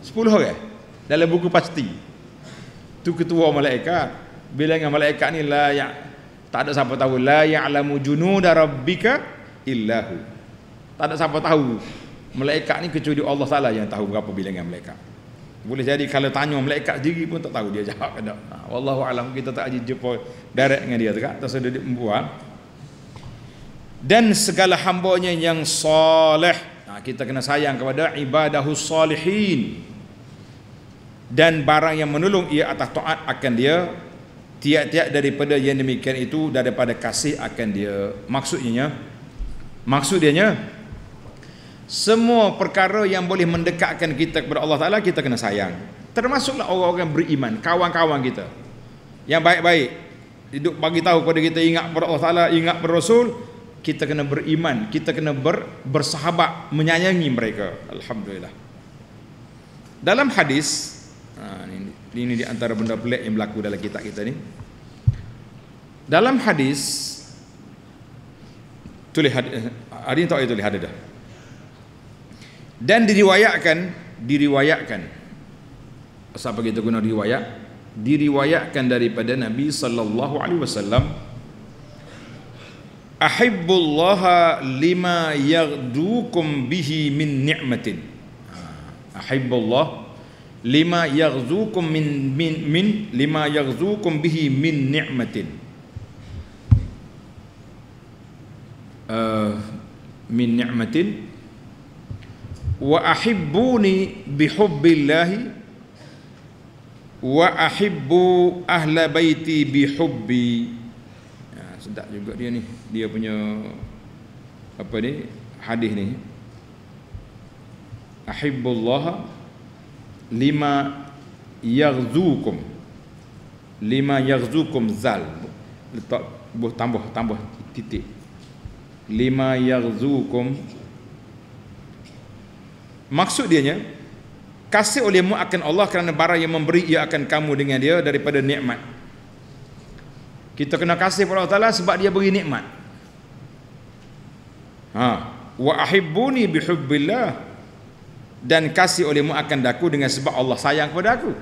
10 orang dalam buku pasti tu ketua malaikat bilangan malaikat ni la ya tak ada siapa tahu la ya'lamu junuda rabbika illahu tak ada siapa tahu. Malaikat ni kecuali Allah Taala yang tahu berapa bilangan malaikat. Boleh jadi kalau tanya malaikat sendiri pun tak tahu dia jawab ke tak. Ha, wallahu alam kita tak ajak jumpa direct dengan dia dekat atas dia membuat. Dan segala hambanya yang soleh. Nah, ha, kita kena sayang kepada ibadahu salihin. Dan barang yang menolong ia atas taat akan dia tiap-tiap daripada yang demikian itu daripada kasih akan dia maksudnya maksud dianya, maksudnya semua perkara yang boleh mendekatkan kita kepada Allah Ta'ala Kita kena sayang Termasuklah orang-orang beriman Kawan-kawan kita Yang baik-baik Hidup bagi tahu kepada kita Ingat kepada Allah Ta'ala Ingat kepada Rasul Kita kena beriman Kita kena ber, bersahabat Menyayangi mereka Alhamdulillah Dalam hadis ini, ha, di antara benda pelik yang berlaku dalam kitab kita ni Dalam hadis Tulis hadis Hadis eh, tak boleh tulis hadis dah dan diriwayatkan diriwayatkan siapa kita guna riwayat diriwayatkan daripada Nabi sallallahu alaihi wasallam Ahibbullaha lima yaghdukum bihi min ni'matin ha, Ahibbullah lima yaghdukum min, min min lima yaghdukum bihi min ni'matin uh, min ni'matin wa ahibbuni bihubbillahi wa ahibbu ahla baiti bihubbi ya, sedap juga dia ni dia punya apa ni hadis ni ahibbullaha lima yaghzukum lima yaghzukum zal letak tambah tambah titik lima yaghzukum Maksud dia dianya kasih olehmu akan Allah kerana barang yang memberi ia akan kamu dengan dia daripada nikmat. Kita kena kasih kepada Allah Taala sebab dia beri nikmat. Ha, wa ahibbuni bihubbillah dan kasih olehmu akan daku dengan sebab Allah sayang kepada aku.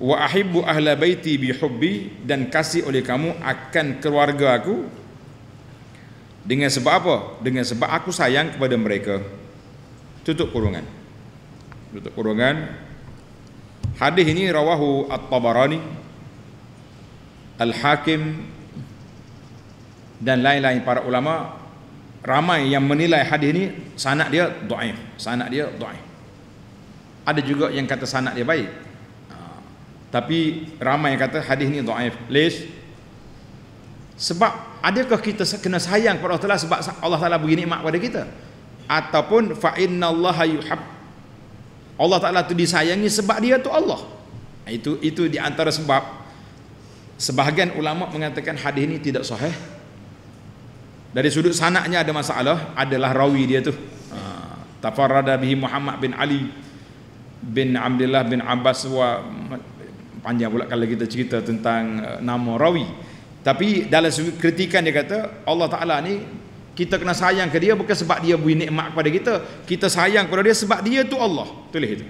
Wa ahibbu ahla baiti bihubbi dan kasih oleh kamu akan keluarga aku dengan sebab apa? Dengan sebab aku sayang kepada mereka tutup kurungan tutup kurungan hadis ini rawahu at-tabarani al-hakim dan lain-lain para ulama ramai yang menilai hadis ini sanad dia dhaif sanad dia dhaif ada juga yang kata sanad dia baik ha. tapi ramai yang kata hadis ini dhaif please sebab adakah kita kena sayang kepada Allah Taala sebab Allah Taala beri nikmat kepada kita ataupun fa innallaha yuhab Allah Taala tu disayangi sebab dia tu Allah. Itu itu di antara sebab sebahagian ulama mengatakan hadis ini tidak sahih. Dari sudut sanaknya ada masalah adalah rawi dia tu. Ha, tafarrada bihi Muhammad bin Ali bin Abdullah bin Abbas wa panjang pula kalau kita cerita tentang eh, nama rawi. Tapi dalam kritikan dia kata Allah Taala ni kita kena sayang ke dia bukan sebab dia beri nikmat kepada kita kita sayang kepada dia sebab dia tu Allah tulis itu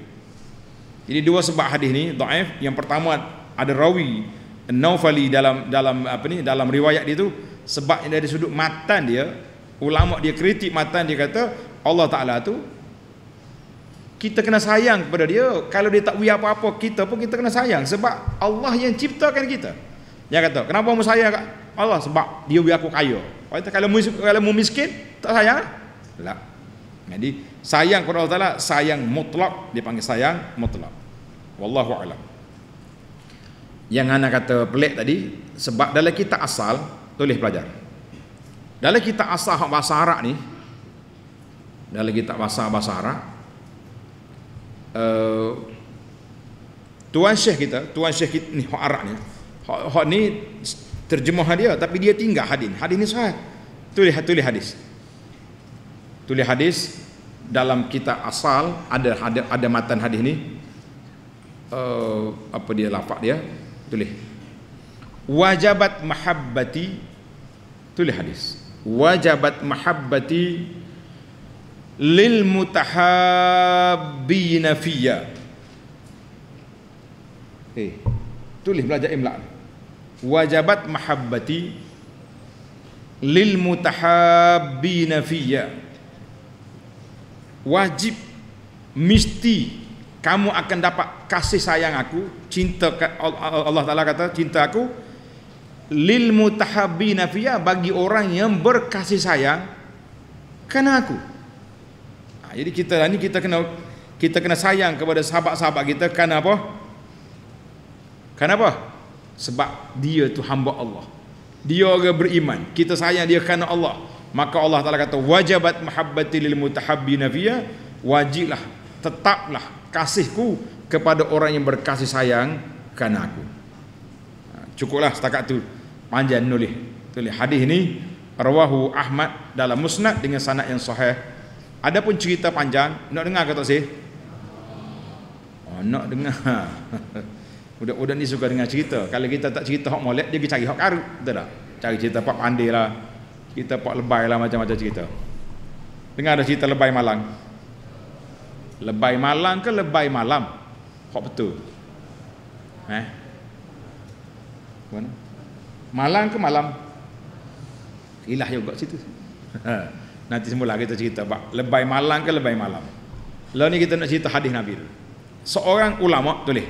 jadi dua sebab hadis ni dhaif yang pertama ada rawi Naufali dalam dalam apa ni dalam riwayat dia tu sebab dari sudut matan dia ulama dia kritik matan dia kata Allah Taala tu kita kena sayang kepada dia kalau dia tak beri apa-apa kita pun kita kena sayang sebab Allah yang ciptakan kita dia kata kenapa kamu sayang Allah sebab dia beri aku kaya kalau kalau kamu miskin, tak sayang? Tak. Jadi sayang kepada Allah Taala sayang mutlak dipanggil sayang mutlak. Wallahu a'lam. Yang anak kata pelik tadi sebab dalam kita asal tulis pelajar. Dalam kita asal bahasa Arab ni dalam kita bahasa bahasa Arab uh, tuan syekh kita, tuan syekh ni orang Arab ni. Hak ni terjemah dia tapi dia tinggal hadin hadin ni sahih tulis tulis hadis tulis hadis dalam kitab asal ada ada, ada matan hadis ni uh, apa dia lafaz dia tulis wajabat mahabbati tulis hadis wajabat mahabbati lil mutahabbina fiyya eh tulis belajar imla' ni wajabat mahabbati lil mutahabbina fiyya wajib mesti kamu akan dapat kasih sayang aku cinta Allah Taala kata cinta aku lil mutahabbina fiyya bagi orang yang berkasih sayang kerana aku ha, jadi kita lah ni kita kena kita kena sayang kepada sahabat-sahabat kita kerana apa kerana apa sebab dia tu hamba Allah dia orang beriman kita sayang dia kerana Allah maka Allah Taala kata wajibat mahabbati lil mutahabbina fiya wajiblah tetaplah kasihku kepada orang yang berkasih sayang kerana aku ha, cukuplah setakat tu panjang nulis tulis hadis ni rawahu Ahmad dalam musnad dengan sanad yang sahih ada pun cerita panjang nak dengar ke tak sih oh, nak dengar [LAUGHS] Budak-budak ni suka dengar cerita. Kalau kita tak cerita hak molek, dia pergi cari hak karut. Betul tak? Cari cerita pak pandai lah. Cerita pak lebay lah macam-macam cerita. Dengar ada cerita lebay malang. Lebay malang ke lebay malam? Hak betul. Eh? Mana? Malang ke malam? Ilah juga [LAUGHS] situ. Nanti semula kita cerita pak lebay malang ke lebay malam. Lalu ni kita nak cerita hadis Nabi. Seorang ulama tulis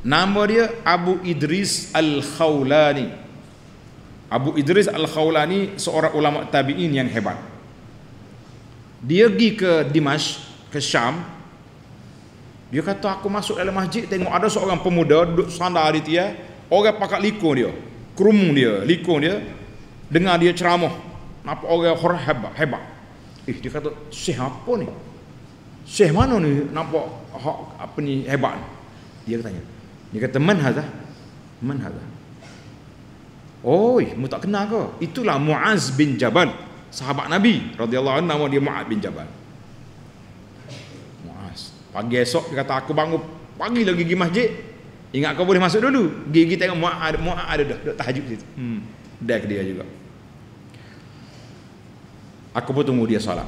Nama dia Abu Idris Al-Khawlani Abu Idris Al-Khawlani seorang ulama tabi'in yang hebat Dia pergi ke Dimash, ke Syam Dia kata aku masuk dalam masjid tengok ada seorang pemuda duduk sandar di dia Orang pakat likung dia, kerumung dia, likung dia Dengar dia ceramah Nampak orang orang hebat, hebat Eh dia kata, siapa ni? Syekh mana ni nampak apa ni hebat ni? Dia tanya. Dia kata man hadha? Man hadha? Oi, mu tak kenal ke? Itulah Muaz bin Jabal, sahabat Nabi radhiyallahu anhu nama dia Muaz bin Jabal. Muaz. Pagi esok dia kata aku bangun pagi lagi pergi masjid. Ingat kau boleh masuk dulu. Gigi tengok Muaz ada Muaz ada dah duduk tahajud situ. Hmm. Dek dia juga. Aku pun tunggu dia solat.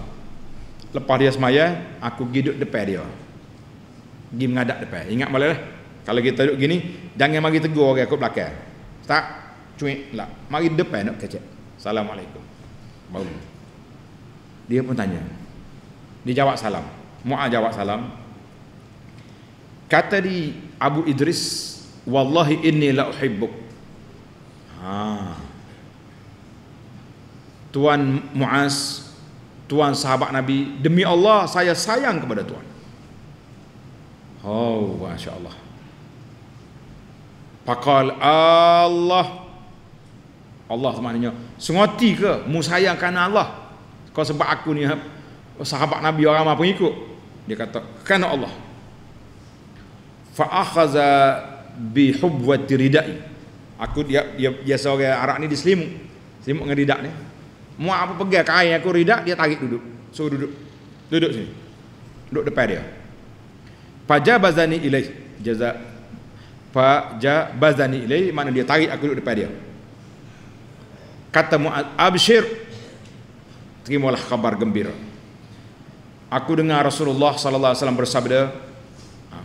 Lepas dia semaya, aku pergi duduk depan dia. Pergi mengadap depan. Ingat boleh lah. Kalau kita duduk gini, jangan mari tegur orang ke belakang. Tak, cuit, lah. Mari depan nak kecek. Assalamualaikum. Baru. Dia pun tanya. Dia jawab salam. Mu'ah jawab salam. Kata di Abu Idris, Wallahi inni la'uhibbuk. Ha. Tuan Mu'az, Tuan sahabat Nabi, demi Allah saya sayang kepada Tuan. Oh, Masya Allah. Pakal Allah Allah tu maknanya Sengerti ke Mu Allah Kau sebab aku ni oh, Sahabat Nabi orang pun ikut. Dia kata Kerana Allah Fa'akhaza Bihubwati ridai Aku dia, dia Biasa orang arak ni diselimut Selimut dengan ridak ni Mu apa pegang kain aku ridak Dia tarik duduk Suruh duduk Duduk sini Duduk depan dia Pajabazani ilaih Jazak fa ja bazani ilai mana dia tarik aku duduk depan dia kata muaz abshir terimalah khabar gembira aku dengar rasulullah sallallahu alaihi wasallam bersabda ha,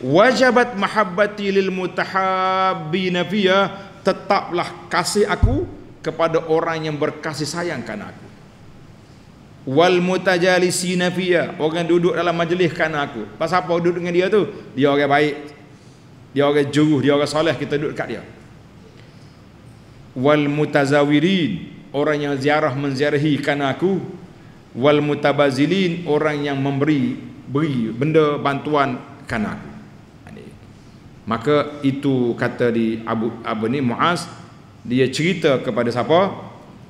wajabat mahabbati lil mutahabbin fiya tetaplah kasih aku kepada orang yang berkasih sayang kepada aku wal mutajalisina fiya orang duduk dalam majlis kerana aku pasal apa duduk dengan dia tu dia orang baik dia orang juruh dia orang soleh kita duduk dekat dia wal mutazawirin orang yang ziarah menziarahi kan aku wal mutabazilin orang yang memberi beri benda bantuan kan aku maka itu kata di Abu Abu ni Muaz dia cerita kepada siapa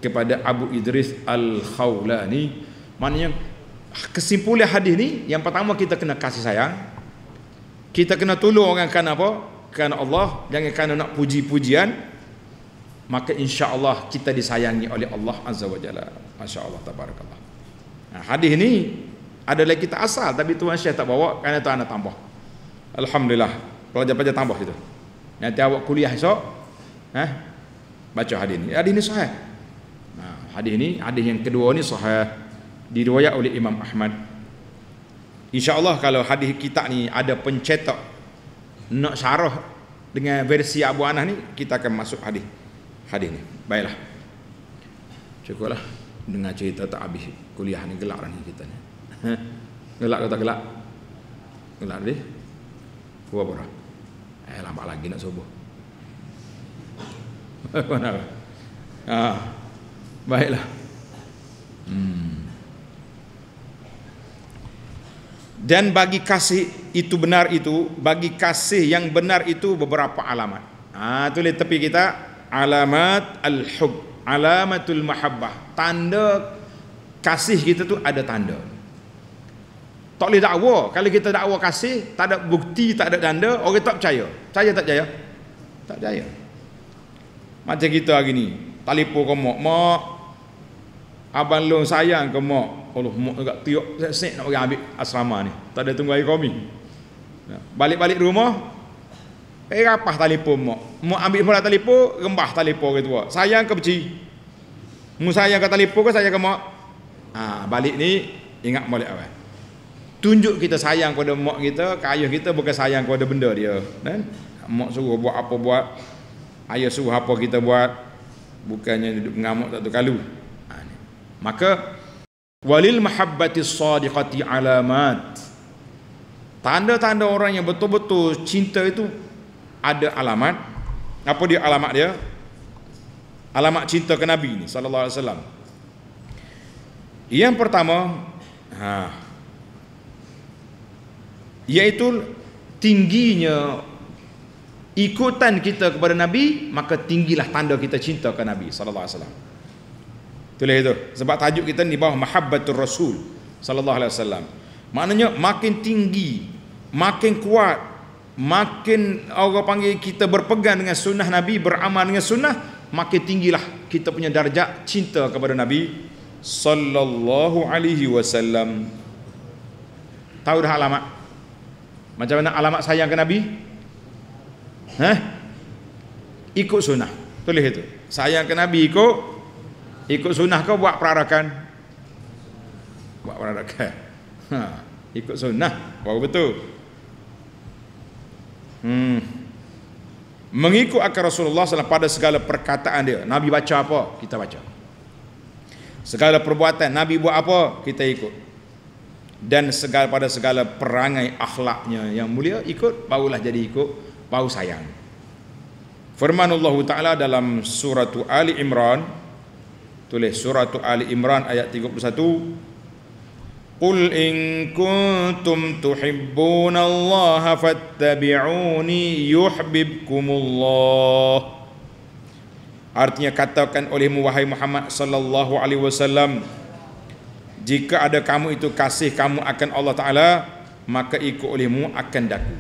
kepada Abu Idris al Khawla ni maknanya kesimpulan hadis ni yang pertama kita kena kasih sayang kita kena tolong orang kerana apa? Kerana Allah, jangan kerana nak puji-pujian. Maka insya Allah kita disayangi oleh Allah Azza wa Jalla. Masya Allah, tabarakallah. Nah, ha, hadis ni adalah kita asal tapi Tuan Syekh tak bawa kerana tu anak tambah. Alhamdulillah, pelajar-pelajar tambah itu. Nanti awak kuliah esok, eh, baca hadis ni. Hadis ni sahih. Nah, ha, hadis ni, hadis yang kedua ni sahih. Diriwayat oleh Imam Ahmad. InsyaAllah kalau hadis kita ni ada pencetak nak syarah dengan versi Abu Anas ni kita akan masuk hadis hadis ni. Baiklah. Cukuplah dengar cerita tak habis kuliah ni gelak ni kita ni. [LAUGHS] Gelak kata gelak. Gelak ni. Buat apa? Eh lambat lagi nak subuh. Mana? [LAUGHS] Ah. Baiklah. Hmm. dan bagi kasih itu benar itu bagi kasih yang benar itu beberapa alamat ah ha, tulis tepi kita alamat al-hub alamatul mahabbah tanda kasih kita tu ada tanda tak boleh dakwa kalau kita dakwa kasih tak ada bukti tak ada tanda orang tak percaya percaya tak percaya tak percaya macam kita hari ni telefon ke mak abang long sayang ke Allah mok dekat tiok set nak pergi ambil asrama ni. Tak ada tunggu air kami. Ya, balik-balik rumah Eh rapah telefon mak. Mak ambil pula telefon, rembah telefon ke tua. Sayang ke beci? Mu sayang ke telefon ke sayang ke mak? Ha, balik ni ingat molek awal. Tunjuk kita sayang kepada mak kita, kayuh kita bukan sayang kepada benda dia. Kan? Mak suruh buat apa buat, ayah suruh apa kita buat, bukannya duduk mengamuk tak tu kalu. Ha, maka walil mahabbati sadiqati alamat tanda-tanda orang yang betul-betul cinta itu ada alamat apa dia alamat dia alamat cinta ke nabi ni sallallahu alaihi wasallam yang pertama ha iaitu tingginya ikutan kita kepada nabi maka tinggilah tanda kita cinta ke nabi sallallahu alaihi wasallam Tulis itu. Sebab tajuk kita ni bawah mahabbatur rasul sallallahu alaihi wasallam. Maknanya makin tinggi, makin kuat, makin orang panggil kita berpegang dengan sunnah Nabi, beramal dengan sunnah, makin tinggilah kita punya darjat cinta kepada Nabi sallallahu alaihi wasallam. Tahu dah alamat? Macam mana alamat sayang ke Nabi? Hah? Ikut sunnah. Tulis itu. Sayang ke Nabi ikut ikut sunnah kau buat perarakan buat perarakan ha ikut sunnah baru betul hmm mengikut akar Rasulullah SAW pada segala perkataan dia Nabi baca apa kita baca segala perbuatan Nabi buat apa kita ikut dan segala pada segala perangai akhlaknya yang mulia ikut baulah jadi ikut bau sayang firman Allah Taala dalam surah Ali Imran tulis surah Ali Imran ayat 31 Qul in kuntum tuhibbuna Allah fattabi'uni yuhibbukumullah Artinya katakan olehmu wahai Muhammad sallallahu alaihi wasallam jika ada kamu itu kasih kamu akan Allah taala maka ikut olehmu akan daku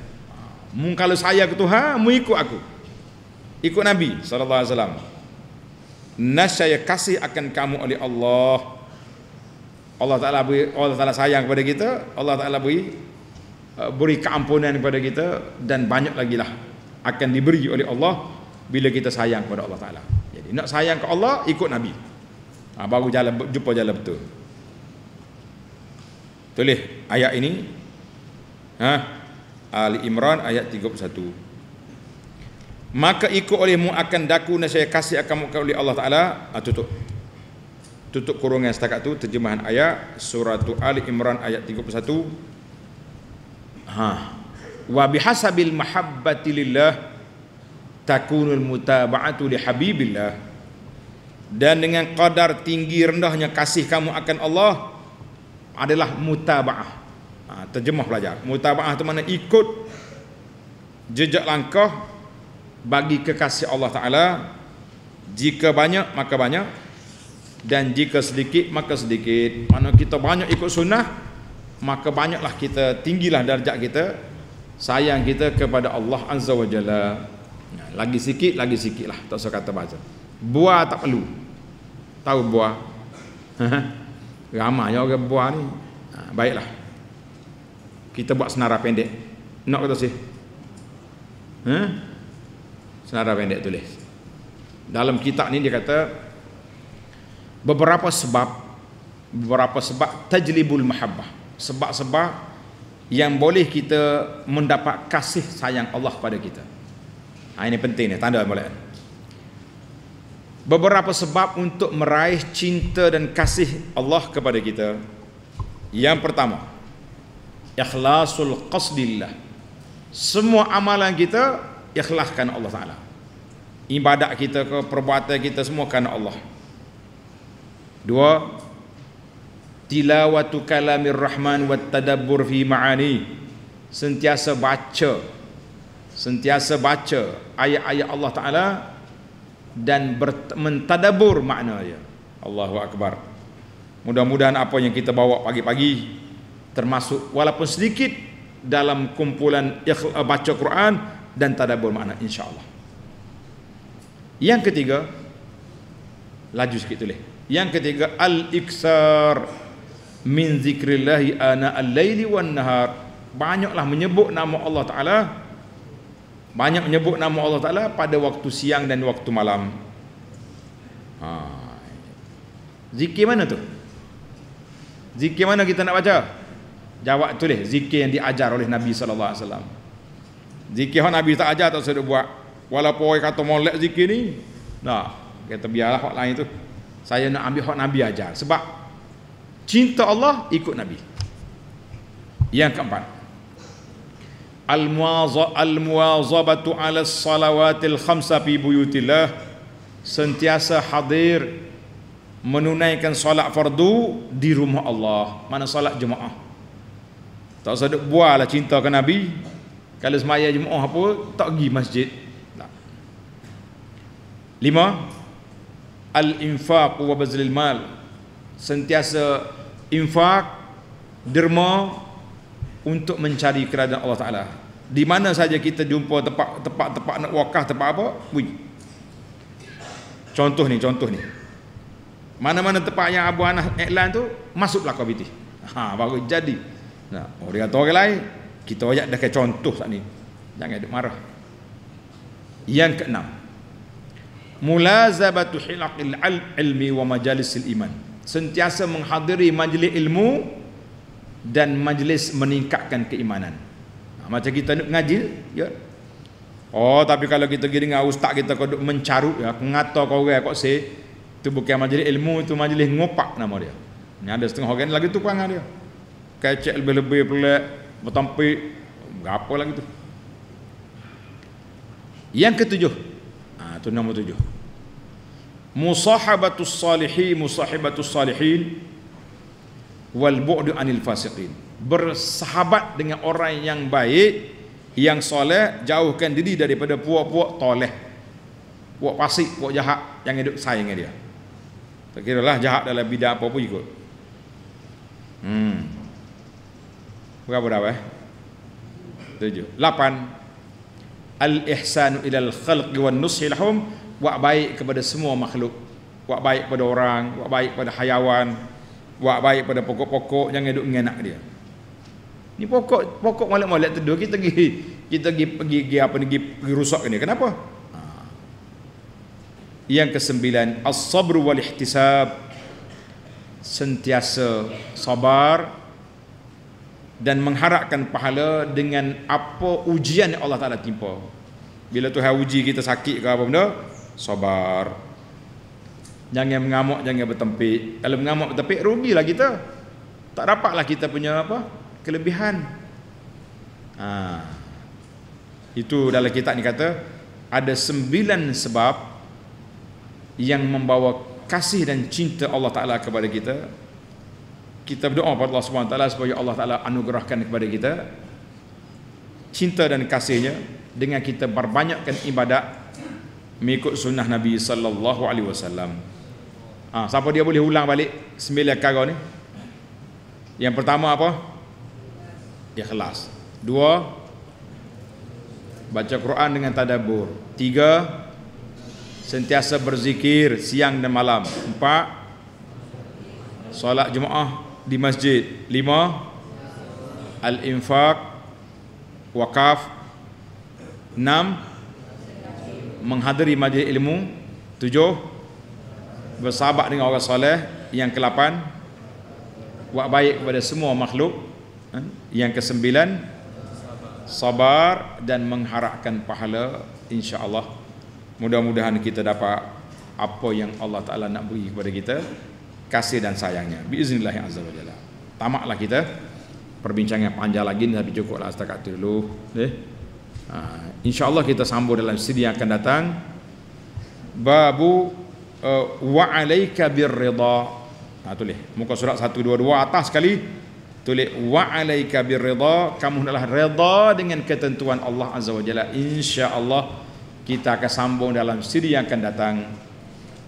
mung kalau saya ke Tuhan mu ikut aku ikut nabi sallallahu alaihi wasallam nasyaya kasih akan kamu oleh Allah Allah Ta'ala beri Allah Ta'ala sayang kepada kita Allah Ta'ala beri uh, beri keampunan kepada kita dan banyak lagi lah akan diberi oleh Allah bila kita sayang kepada Allah Ta'ala jadi nak sayang ke Allah ikut Nabi ha, baru jalan, jumpa jalan betul tulis ayat ini ha? Ali Imran ayat 31 maka ikut olehmu akan daku saya kasih akan muka oleh Allah Ta'ala ah, tutup tutup kurungan setakat tu terjemahan ayat surah Ali Imran ayat 31 ha wa bihasabil mahabbati lillah takunul mutaba'atu li habibillah dan dengan kadar tinggi rendahnya kasih kamu akan Allah adalah mutaba'ah ha, terjemah pelajar mutaba'ah tu mana ikut jejak langkah bagi kekasih Allah Ta'ala jika banyak maka banyak dan jika sedikit maka sedikit mana kita banyak ikut sunnah maka banyaklah kita tinggilah darjat kita sayang kita kepada Allah Azza wa Jalla lagi sikit lagi sikit lah tak usah kata bahasa buah tak perlu tahu buah [LAUGHS] ramai orang buah ni baiklah kita buat senara pendek nak kata sih ha? senara pendek tulis dalam kitab ni dia kata beberapa sebab beberapa sebab tajlibul mahabbah sebab-sebab yang boleh kita mendapat kasih sayang Allah pada kita ha, ini penting ni tanda boleh beberapa sebab untuk meraih cinta dan kasih Allah kepada kita yang pertama ikhlasul qasdillah semua amalan kita ikhlaskan Allah Ta'ala ibadat kita ke perbuatan kita semua kerana Allah. Dua tilawatu kalamir rahman wa tadabur fi ma'ani sentiasa baca sentiasa baca ayat-ayat Allah Taala dan mentadabbur maknanya. Allahu akbar. Mudah-mudahan apa yang kita bawa pagi-pagi termasuk walaupun sedikit dalam kumpulan ikhla, baca Quran dan tadabur makna insyaallah. Yang ketiga laju sikit tulis. Yang ketiga al-iksar min zikrillah ana al-laili wan nahar. Banyaklah menyebut nama Allah Taala. Banyak menyebut nama Allah Taala pada waktu siang dan waktu malam. Ha. Zikir mana tu? Zikir mana kita nak baca? Jawab tulis zikir yang diajar oleh Nabi sallallahu alaihi wasallam. Zikir yang Nabi tak ajar tak suruh buat. Walaupun orang kata molek zikir ni Nah, kita biarlah hak lain tu Saya nak ambil hak Nabi ajar Sebab cinta Allah ikut Nabi Yang keempat Al-muazabatu al ala salawatil khamsa fi buyutillah Sentiasa hadir Menunaikan solat fardu di rumah Allah Mana solat jemaah Tak usah duk lah cinta ke Nabi Kalau semaya jemaah apa Tak pergi masjid Lima Al-infaq wa bazlil mal Sentiasa infak Derma Untuk mencari kerajaan Allah Ta'ala Di mana saja kita jumpa tempat-tempat nak wakah tempat apa Bunyi Contoh ni, contoh ni Mana-mana tempat yang Abu Anas iklan tu Masuklah kau biti ha, Baru jadi nah, Orang kata orang lain Kita ajak dah ke contoh saat ni Jangan duduk marah Yang keenam mulazabatu hilaqil al ilmi wa majalisil iman sentiasa menghadiri majlis ilmu dan majlis meningkatkan keimanan ha, macam kita nak ngaji ya oh tapi kalau kita pergi dengan ustaz kita kau mencarut ya ngata kau orang kau se itu bukan majlis ilmu itu majlis ngopak nama dia ni ada setengah orang lagi tu kurang dia kecek lebih-lebih pelak bertampik berapa lagi tu yang ketujuh itu nombor tujuh Musahabatus salihi Musahabatus salihin Wal bu'du anil fasiqin Bersahabat dengan orang yang baik Yang soleh Jauhkan diri daripada puak-puak toleh Puak pasik, puak jahat Yang hidup saya dia Tak kira lah jahat dalam bidang apa pun ikut Hmm Berapa dah eh? Tujuh Lapan al-ihsanu ilal khalqi wan nushi lahum wa baik kepada semua makhluk wa baik pada orang wa baik pada hayawan wa baik pada pokok-pokok yang hidup enak dia ni pokok pokok molek-molek teduh kita pergi kita pergi pergi, pergi apa ni pergi, rusak ni kenapa ha. yang kesembilan as sabru wal ihtisab sentiasa sabar dan mengharapkan pahala dengan apa ujian yang Allah Ta'ala timpa. Bila Tuhan uji kita sakit ke apa benda, sabar. Jangan mengamuk, jangan bertempik. Kalau mengamuk, bertempik, rugilah kita. Tak dapatlah kita punya apa kelebihan. Ha. Itu dalam kitab ni kata, ada sembilan sebab yang membawa kasih dan cinta Allah Ta'ala kepada kita kita berdoa kepada Allah Subhanahu taala supaya Allah taala anugerahkan kepada kita cinta dan kasihnya dengan kita berbanyakkan ibadat mengikut sunnah Nabi sallallahu alaihi wasallam. Ah, siapa dia boleh ulang balik sembilan perkara ni? Yang pertama apa? Ikhlas. Dua baca Quran dengan tadabbur. Tiga sentiasa berzikir siang dan malam. Empat solat Jumaat di masjid. Lima, al infak wakaf. Enam, menghadiri majlis ilmu. Tujuh, bersahabat dengan orang soleh. Yang kelapan, buat baik kepada semua makhluk. Eh? Yang kesembilan, sabar dan mengharapkan pahala insya-Allah. Mudah-mudahan kita dapat apa yang Allah Taala nak beri kepada kita kasih dan sayangnya biiznillah azza wa tamaklah kita perbincangan yang panjang lagi tapi cukuplah setakat itu dulu eh? ha, insyaallah kita sambung dalam siri yang akan datang babu uh, wa alayka birrida ha, tulis muka surat 122 atas sekali tulis wa alayka birrida kamu hendaklah redha dengan ketentuan Allah azza wa jalla Allah kita akan sambung dalam siri yang akan datang